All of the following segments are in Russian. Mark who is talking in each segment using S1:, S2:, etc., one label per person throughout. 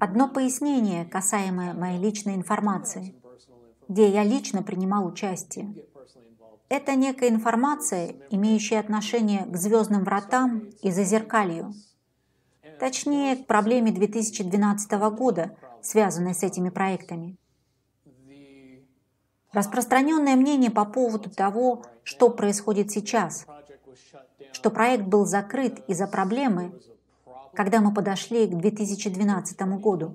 S1: Одно пояснение, касаемое моей личной информации, где я лично принимал участие. Это некая информация, имеющая отношение к звездным вратам и зазеркалью. Точнее, к проблеме 2012 года, связанной с этими проектами. Распространенное мнение по поводу того, что происходит сейчас, что проект был закрыт из-за проблемы, когда мы подошли к 2012 году.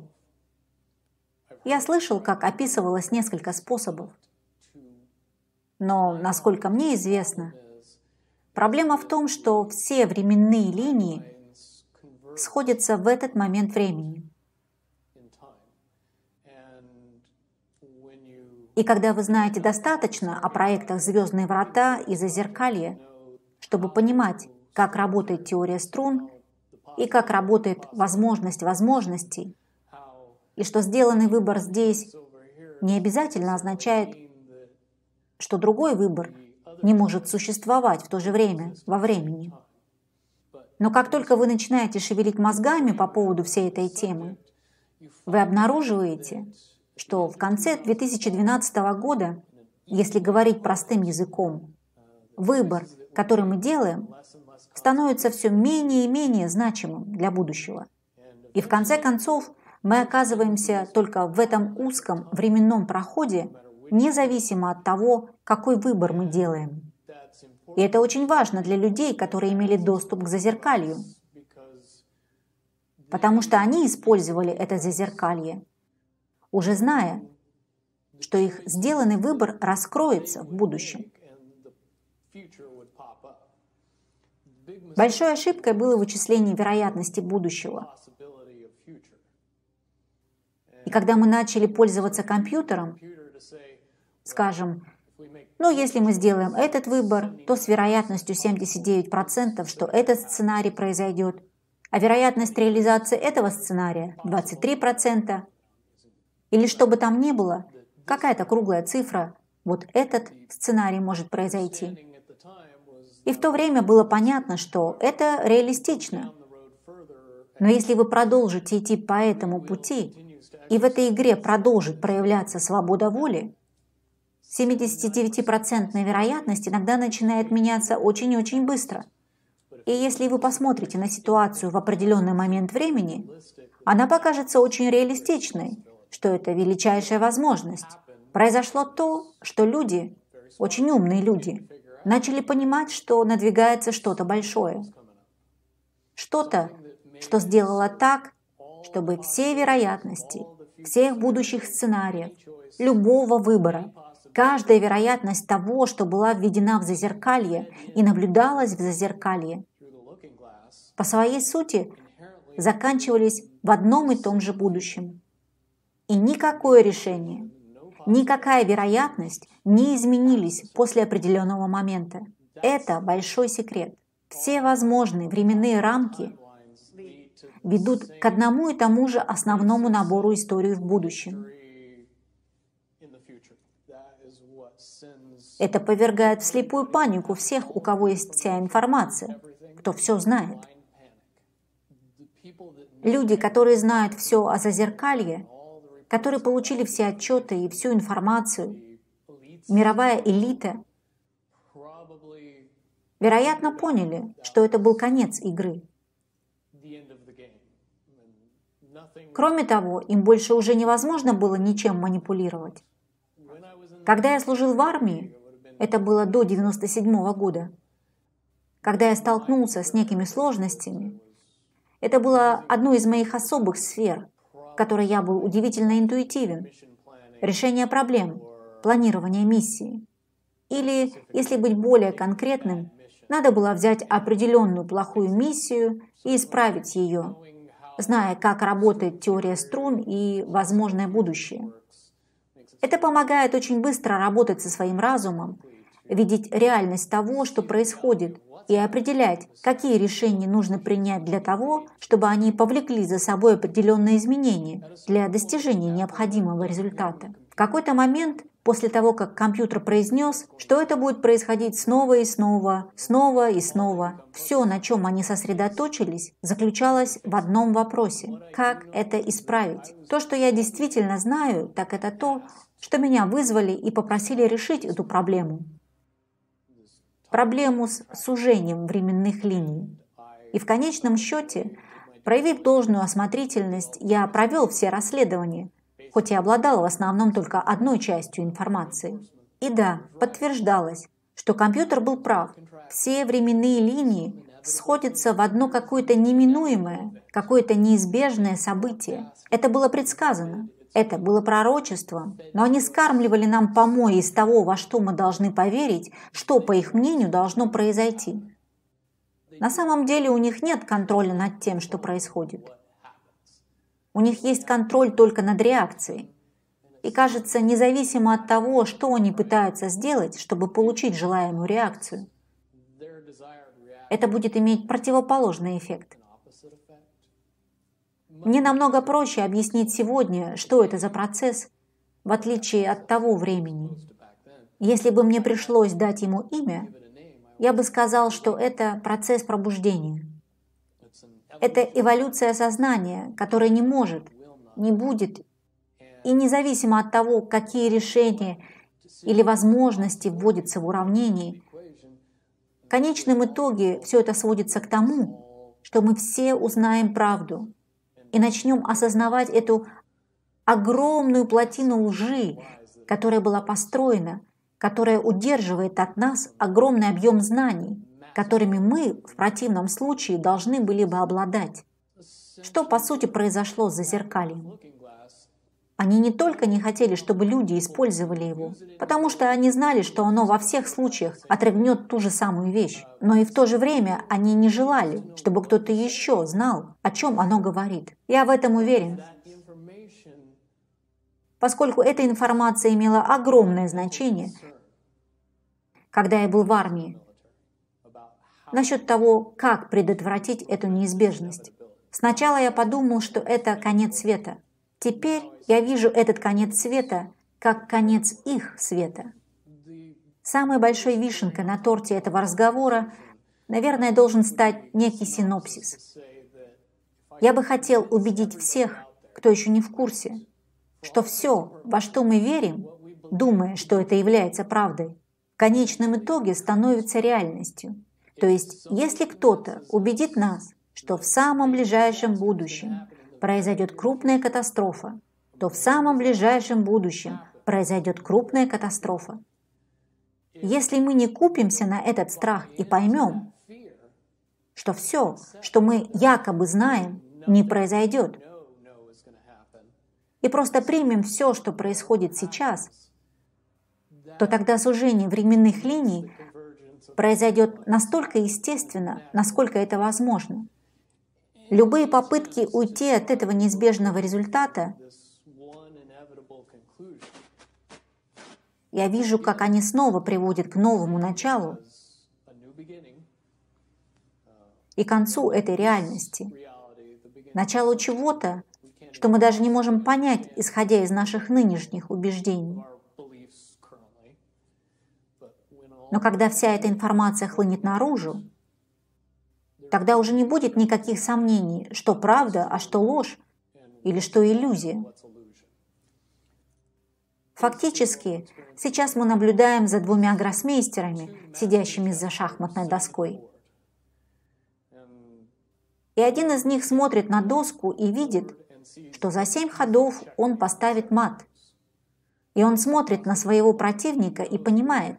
S1: Я слышал, как описывалось несколько способов. Но, насколько мне известно, проблема в том, что все временные линии сходятся в этот момент времени. И когда вы знаете достаточно о проектах «Звездные врата» и «Зазеркалье», чтобы понимать, как работает теория струн и как работает возможность возможностей. И что сделанный выбор здесь не обязательно означает, что другой выбор не может существовать в то же время, во времени. Но как только вы начинаете шевелить мозгами по поводу всей этой темы, вы обнаруживаете, что в конце 2012 года, если говорить простым языком, выбор, который мы делаем, становится все менее и менее значимым для будущего. И в конце концов мы оказываемся только в этом узком временном проходе, независимо от того, какой выбор мы делаем. И это очень важно для людей, которые имели доступ к зазеркалью, потому что они использовали это зазеркалье, уже зная, что их сделанный выбор раскроется в будущем. Большой ошибкой было вычисление вероятности будущего. И когда мы начали пользоваться компьютером, скажем, ну, если мы сделаем этот выбор, то с вероятностью 79%, что этот сценарий произойдет, а вероятность реализации этого сценария 23%, или что бы там ни было, какая-то круглая цифра, вот этот сценарий может произойти. И в то время было понятно, что это реалистично. Но если вы продолжите идти по этому пути, и в этой игре продолжит проявляться свобода воли, 79% вероятность иногда начинает меняться очень-очень быстро. И если вы посмотрите на ситуацию в определенный момент времени, она покажется очень реалистичной, что это величайшая возможность. Произошло то, что люди, очень умные люди, начали понимать, что надвигается что-то большое. Что-то, что сделало так, чтобы все вероятности, всех будущих сценариев, любого выбора, каждая вероятность того, что была введена в зазеркалье и наблюдалась в зазеркалье, по своей сути заканчивались в одном и том же будущем. И никакое решение – Никакая вероятность не изменились после определенного момента. Это большой секрет. Все возможные временные рамки ведут к одному и тому же основному набору истории в будущем. Это повергает в слепую панику всех, у кого есть вся информация, кто все знает. Люди, которые знают все о зазеркалье, которые получили все отчеты и всю информацию, мировая элита, вероятно, поняли, что это был конец игры. Кроме того, им больше уже невозможно было ничем манипулировать. Когда я служил в армии, это было до 97 -го года, когда я столкнулся с некими сложностями, это было одной из моих особых сфер – которой я был удивительно интуитивен. Решение проблем, планирование миссии. Или, если быть более конкретным, надо было взять определенную плохую миссию и исправить ее, зная, как работает теория струн и возможное будущее. Это помогает очень быстро работать со своим разумом видеть реальность того, что происходит, и определять, какие решения нужно принять для того, чтобы они повлекли за собой определенные изменения для достижения необходимого результата. В какой-то момент после того, как компьютер произнес, что это будет происходить снова и снова, снова и снова. Все, на чем они сосредоточились, заключалось в одном вопросе. Как это исправить? То, что я действительно знаю, так это то, что меня вызвали и попросили решить эту проблему проблему с сужением временных линий. И в конечном счете, проявив должную осмотрительность, я провел все расследования, хоть и обладал в основном только одной частью информации. И да, подтверждалось, что компьютер был прав. Все временные линии сходятся в одно какое-то неминуемое, какое-то неизбежное событие. Это было предсказано. Это было пророчеством, но они скармливали нам помои из того, во что мы должны поверить, что, по их мнению, должно произойти. На самом деле у них нет контроля над тем, что происходит. У них есть контроль только над реакцией. И кажется, независимо от того, что они пытаются сделать, чтобы получить желаемую реакцию, это будет иметь противоположный эффект – мне намного проще объяснить сегодня, что это за процесс, в отличие от того времени. Если бы мне пришлось дать ему имя, я бы сказал, что это процесс пробуждения. Это эволюция сознания, которая не может, не будет, и независимо от того, какие решения или возможности вводятся в уравнении, в конечном итоге все это сводится к тому, что мы все узнаем правду – и начнем осознавать эту огромную плотину лжи, которая была построена, которая удерживает от нас огромный объем знаний, которыми мы в противном случае должны были бы обладать. Что, по сути, произошло за зазеркальем? Они не только не хотели, чтобы люди использовали его, потому что они знали, что оно во всех случаях отрыгнет ту же самую вещь, но и в то же время они не желали, чтобы кто-то еще знал, о чем оно говорит. Я в этом уверен. Поскольку эта информация имела огромное значение, когда я был в армии, насчет того, как предотвратить эту неизбежность. Сначала я подумал, что это конец света, Теперь я вижу этот конец света как конец их света. Самой большой вишенкой на торте этого разговора, наверное, должен стать некий синопсис. Я бы хотел убедить всех, кто еще не в курсе, что все, во что мы верим, думая, что это является правдой, в конечном итоге становится реальностью. То есть, если кто-то убедит нас, что в самом ближайшем будущем произойдет крупная катастрофа, то в самом ближайшем будущем произойдет крупная катастрофа. Если мы не купимся на этот страх и поймем, что все, что мы якобы знаем, не произойдет, и просто примем все, что происходит сейчас, то тогда сужение временных линий произойдет настолько естественно, насколько это возможно – Любые попытки уйти от этого неизбежного результата, я вижу, как они снова приводят к новому началу и концу этой реальности, началу чего-то, что мы даже не можем понять, исходя из наших нынешних убеждений. Но когда вся эта информация хлынет наружу, Тогда уже не будет никаких сомнений, что правда, а что ложь, или что иллюзия. Фактически, сейчас мы наблюдаем за двумя гроссмейстерами, сидящими за шахматной доской. И один из них смотрит на доску и видит, что за семь ходов он поставит мат. И он смотрит на своего противника и понимает,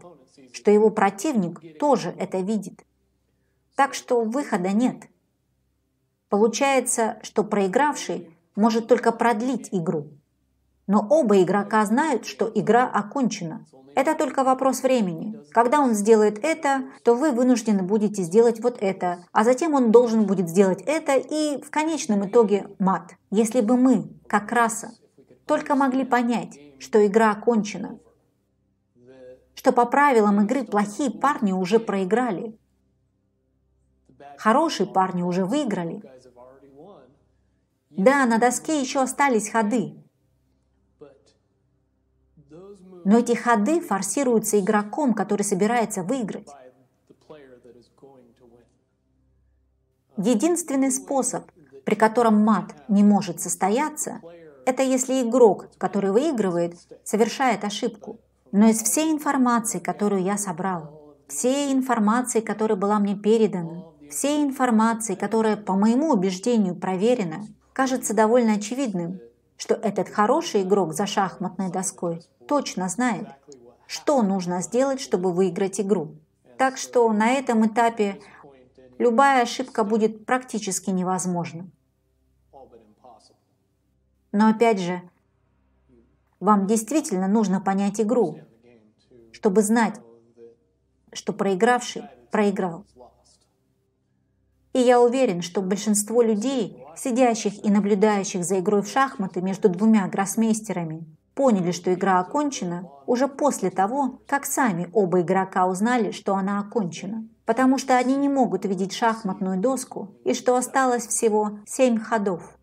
S1: что его противник тоже это видит. Так что выхода нет. Получается, что проигравший может только продлить игру. Но оба игрока знают, что игра окончена. Это только вопрос времени. Когда он сделает это, то вы вынуждены будете сделать вот это, а затем он должен будет сделать это и в конечном итоге мат. Если бы мы, как раса, только могли понять, что игра окончена, что по правилам игры плохие парни уже проиграли, Хорошие парни уже выиграли. Да, на доске еще остались ходы. Но эти ходы форсируются игроком, который собирается выиграть. Единственный способ, при котором мат не может состояться, это если игрок, который выигрывает, совершает ошибку. Но из всей информации, которую я собрал, всей информации, которая была мне передана, всей информации, которая, по моему убеждению, проверена, кажется довольно очевидным, что этот хороший игрок за шахматной доской точно знает, что нужно сделать, чтобы выиграть игру. Так что на этом этапе любая ошибка будет практически невозможна. Но опять же, вам действительно нужно понять игру, чтобы знать, что проигравший проиграл. И я уверен, что большинство людей, сидящих и наблюдающих за игрой в шахматы между двумя гроссмейстерами, поняли, что игра окончена уже после того, как сами оба игрока узнали, что она окончена. Потому что они не могут видеть шахматную доску и что осталось всего 7 ходов.